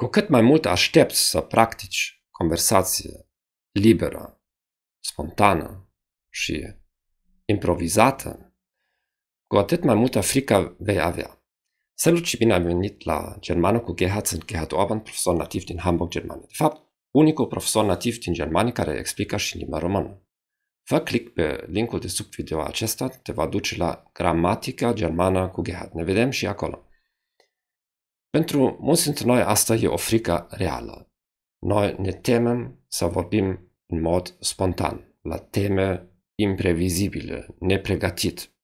cu cât mai mult aștepți să practici conversație liberă, spontană și improvizată, cu atât mai multă frică vei avea. Salut și bine ai venit la Germană cu Gerhard, sunt Gerhard oban profesor nativ din Hamburg, Germania. De fapt, unicul profesor nativ din Germania care explică și limba română. Fă click pe linkul de sub video acesta, te va duce la Gramatica Germană cu Gerhard. Ne vedem și acolo! Pentru mulți dintre noi asta e o frică reală. Noi ne temem să vorbim în mod spontan, la teme imprevizibile, nepregătit.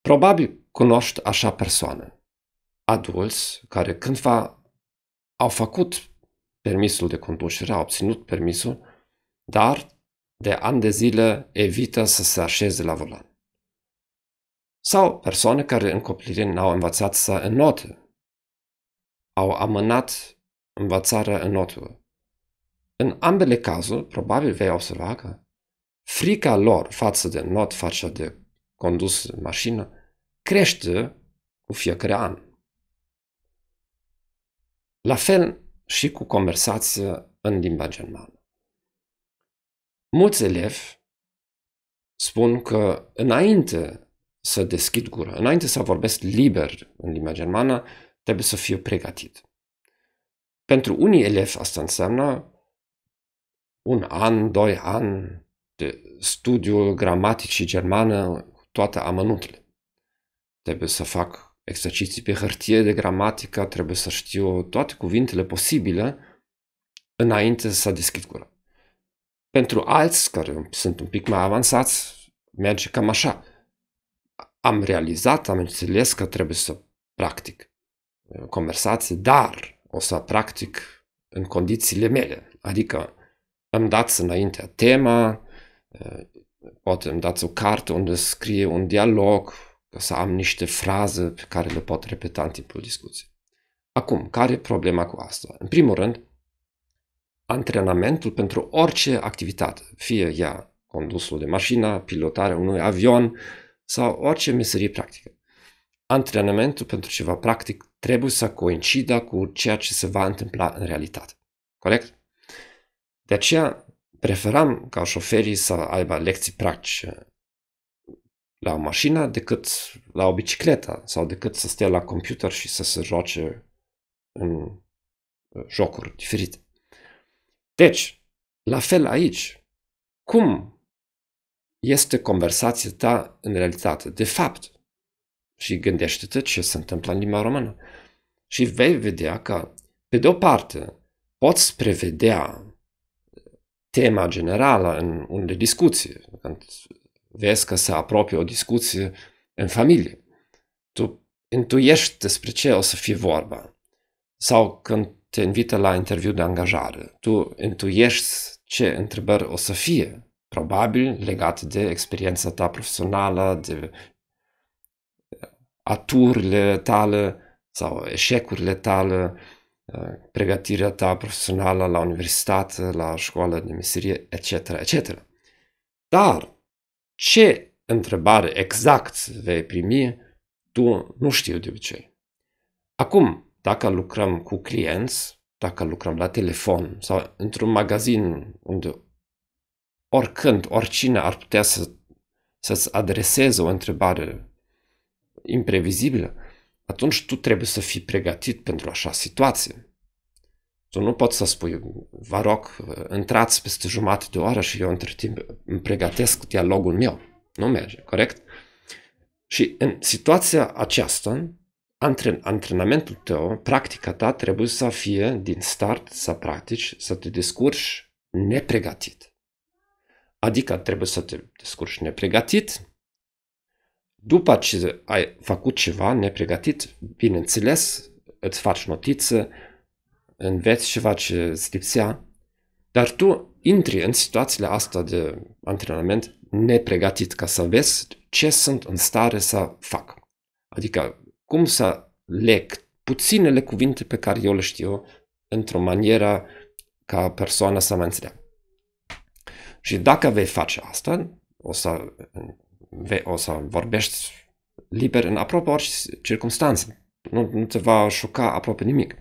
Probabil cunoști așa persoane, adulți care cândva au făcut permisul de conducere, au obținut permisul, dar de ani de zile evită să se așeze la volan sau persoane care în copilărie n-au învățat să înote. Au amânat învățarea în notă. În ambele cazuri, probabil vei observa că frica lor față de not, față de condus mașină, crește cu fiecare an. La fel și cu conversația în limba germană. Mulți elevi spun că înainte să deschid gura. Înainte să vorbesc liber în limba germană, trebuie să fiu pregătit. Pentru unii elevi asta înseamnă un an, doi ani de studiu și germană cu toate amănuntele. Trebuie să fac exerciții pe hârtie de gramatică, trebuie să știu toate cuvintele posibile înainte să deschid gura. Pentru alți care sunt un pic mai avansați, merge cam așa am realizat, am înțeles că trebuie să practic uh, conversații, dar o să practic în condițiile mele. Adică îmi dați înaintea tema, uh, poate îmi dați o carte unde scrie un dialog, ca să am niște fraze pe care le pot repeta în timpul discuției. Acum, care e problema cu asta? În primul rând, antrenamentul pentru orice activitate, fie ea condusul de mașină, pilotarea unui avion, sau orice meserie practică. Antrenamentul pentru ceva practic trebuie să coincidă cu ceea ce se va întâmpla în realitate. Corect? De aceea preferam ca șoferii să aibă lecții practice la o mașină decât la o bicicletă sau decât să stea la computer și să se joace în uh, jocuri diferite. Deci, la fel aici, cum este conversația ta în realitate, de fapt. Și gândește-te ce se întâmplă în limba română. Și vei vedea că, pe de o parte, poți prevedea tema generală în unele discuții. Când vezi că se apropie o discuție în familie, tu intuiești despre ce o să fie vorba. Sau când te invită la interviu de angajare, tu intuiești ce întrebări o să fie probabil legat de experiența ta profesională, de uh, aturile tale sau eșecurile tale, uh, pregătirea ta profesională la universitate, la școală de meserie, etc., etc. Dar ce întrebare exact vei primi, tu nu știu de obicei. Acum, dacă lucrăm cu clienți, dacă lucrăm la telefon sau într-un magazin unde oricând, oricine ar putea să, să-ți adreseze o întrebare imprevizibilă, atunci tu trebuie să fii pregătit pentru așa situație. Tu nu poți să spui, vă rog, intrați peste jumătate de oră și eu între timp îmi pregătesc dialogul meu. Nu merge, corect? Și în situația aceasta, antren, antrenamentul tău, practica ta trebuie să fie din start, să practici, să te descurci nepregătit. Adică trebuie să te descurci nepregătit. După ce ai făcut ceva nepregătit, bineînțeles, îți faci notiță, înveți ceva ce îți lipsea, dar tu intri în situațiile astea de antrenament nepregătit ca să vezi ce sunt în stare să fac. Adică cum să leg puținele cuvinte pe care eu le știu într-o manieră ca persoana să mă înțeleagă. Și dacă vei face asta, o să, vei, o să vorbești liber în aproape orice circunstanță. Nu, nu te va șoca aproape nimic.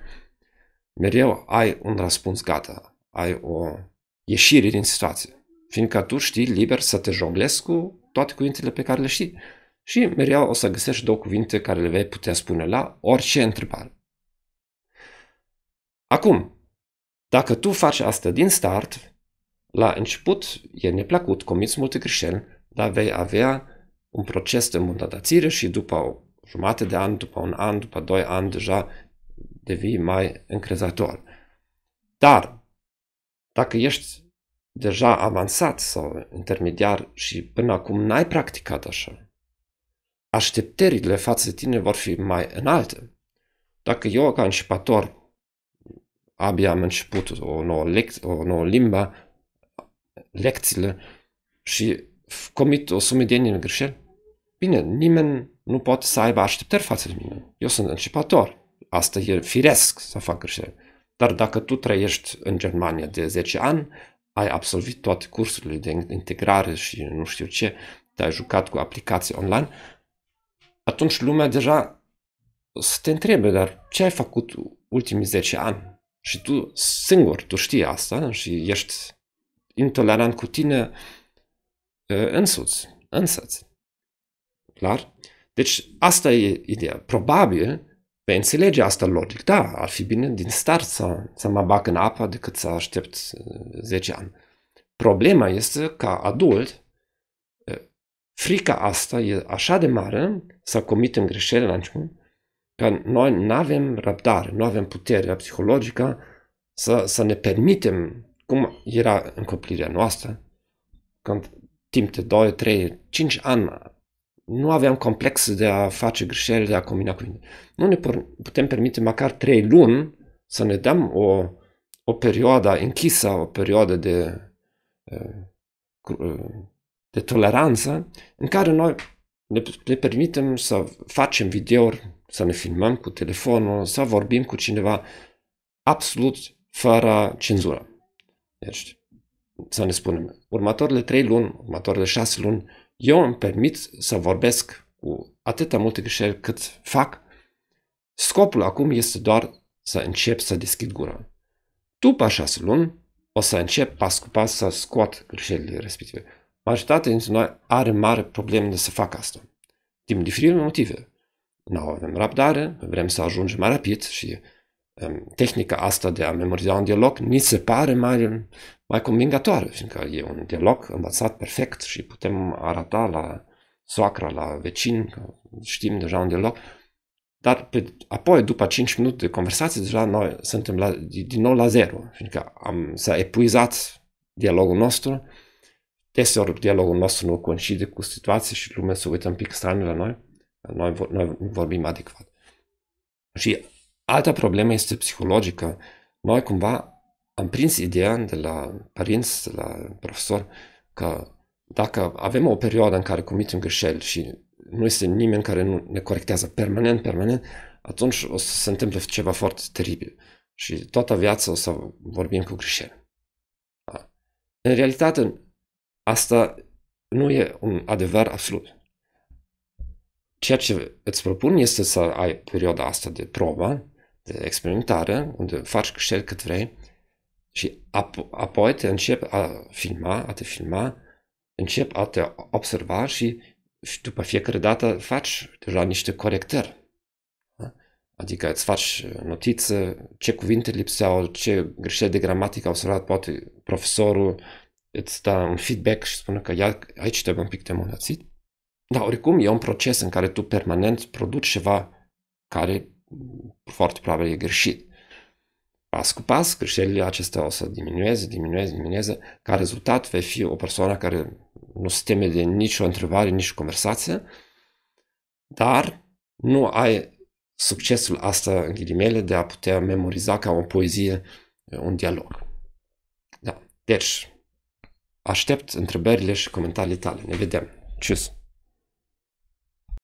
Mereu ai un răspuns gata, ai o ieșire din situație, fiindcă tu știi liber să te jonglezi cu toate cuvintele pe care le știi. Și mereu o să găsești două cuvinte care le vei putea spune la orice întrebare. Acum, dacă tu faci asta din start, la început e neplăcut, comiți multe greșeli, dar vei avea un proces de îmbunătățire și după o jumate de an, după un an, după doi ani, deja devii mai încrezător. Dar, dacă ești deja avansat sau intermediar și până acum n-ai practicat așa, așteptările față de tine vor fi mai înalte. Dacă eu, ca începător, abia am început o nouă, lect- o nouă limbă lecțiile și comit o sumedenie în greșeli, bine, nimeni nu poate să aibă așteptări față de mine. Eu sunt începător. Asta e firesc să fac greșeli. Dar dacă tu trăiești în Germania de 10 ani, ai absolvit toate cursurile de integrare și nu știu ce, te-ai jucat cu aplicații online, atunci lumea deja să te întrebe, dar ce ai făcut ultimii 10 ani? Și tu singur, tu știi asta și ești intolerant cu tine uh, însuți, însăți. Clar? Deci asta e ideea. Probabil vei înțelege asta logic. Da, ar fi bine din start să, să mă bag în apă decât să aștept 10 uh, ani. Problema este ca adult uh, frica asta e așa de mare să comitem greșeli la început că noi nu avem răbdare, nu avem puterea psihologică să, să ne permitem cum era copilirea noastră, când timp de 2, 3, 5 ani nu aveam complex de a face greșeli, de a combina mine. Nu ne putem permite măcar 3 luni să ne dăm o, o perioadă închisă, o perioadă de, uh, de toleranță, în care noi ne, ne permitem să facem videouri, să ne filmăm cu telefonul, să vorbim cu cineva absolut fără cenzură. Deci, să ne spunem, următoarele trei luni, următoarele șase luni, eu îmi permit să vorbesc cu atâta multe greșeli cât fac. Scopul acum este doar să încep să deschid gura. După șase luni, o să încep pas cu pas să scot greșelile respective. Majoritatea dintre noi are mare probleme de să facă asta. Din diferite motive. Nu avem răbdare, vrem să ajungem mai rapid și tehnica asta de a memoriza un dialog ni se pare mai, mai convingătoare, fiindcă e un dialog învățat perfect și putem arata la soacra, la vecin, că știm deja un dialog, dar pe, apoi, după 5 minute de conversație, deja noi suntem la, din nou la zero, fiindcă am, s-a epuizat dialogul nostru, deseori dialogul nostru nu coincide cu situație și lumea se uită un pic straniu la noi, noi, noi vorbim adecvat. Și Alta problemă este psihologică. Noi cumva am prins ideea de la părinți, de la profesor, că dacă avem o perioadă în care comitem greșeli și nu este nimeni care nu ne corectează permanent, permanent, atunci o să se întâmple ceva foarte teribil. Și toată viața o să vorbim cu greșeli. Da. În realitate, asta nu e un adevăr absolut. Ceea ce îți propun este să ai perioada asta de probă, experimentare, unde faci cel cât vrei și ap- apoi te începi a filma, a te filma, începi a te observa și, și după fiecare dată faci deja niște corectări. Da? Adică îți faci notiță, ce cuvinte lipseau, ce greșeli de gramatică au observat poate profesorul, îți da un feedback și spune că ia, aici trebuie un pic de mânățit. Dar oricum e un proces în care tu permanent produci ceva care foarte probabil e greșit. Pas cu pas, greșelile acestea o să diminueze, diminueze, diminueze. Ca rezultat vei fi o persoană care nu se teme de nicio întrebare, nici conversație, dar nu ai succesul asta, în ghilimele, de a putea memoriza ca o poezie eh, un dialog. Da. Deci, aștept întrebările și comentariile tale. Ne vedem. Tschüss!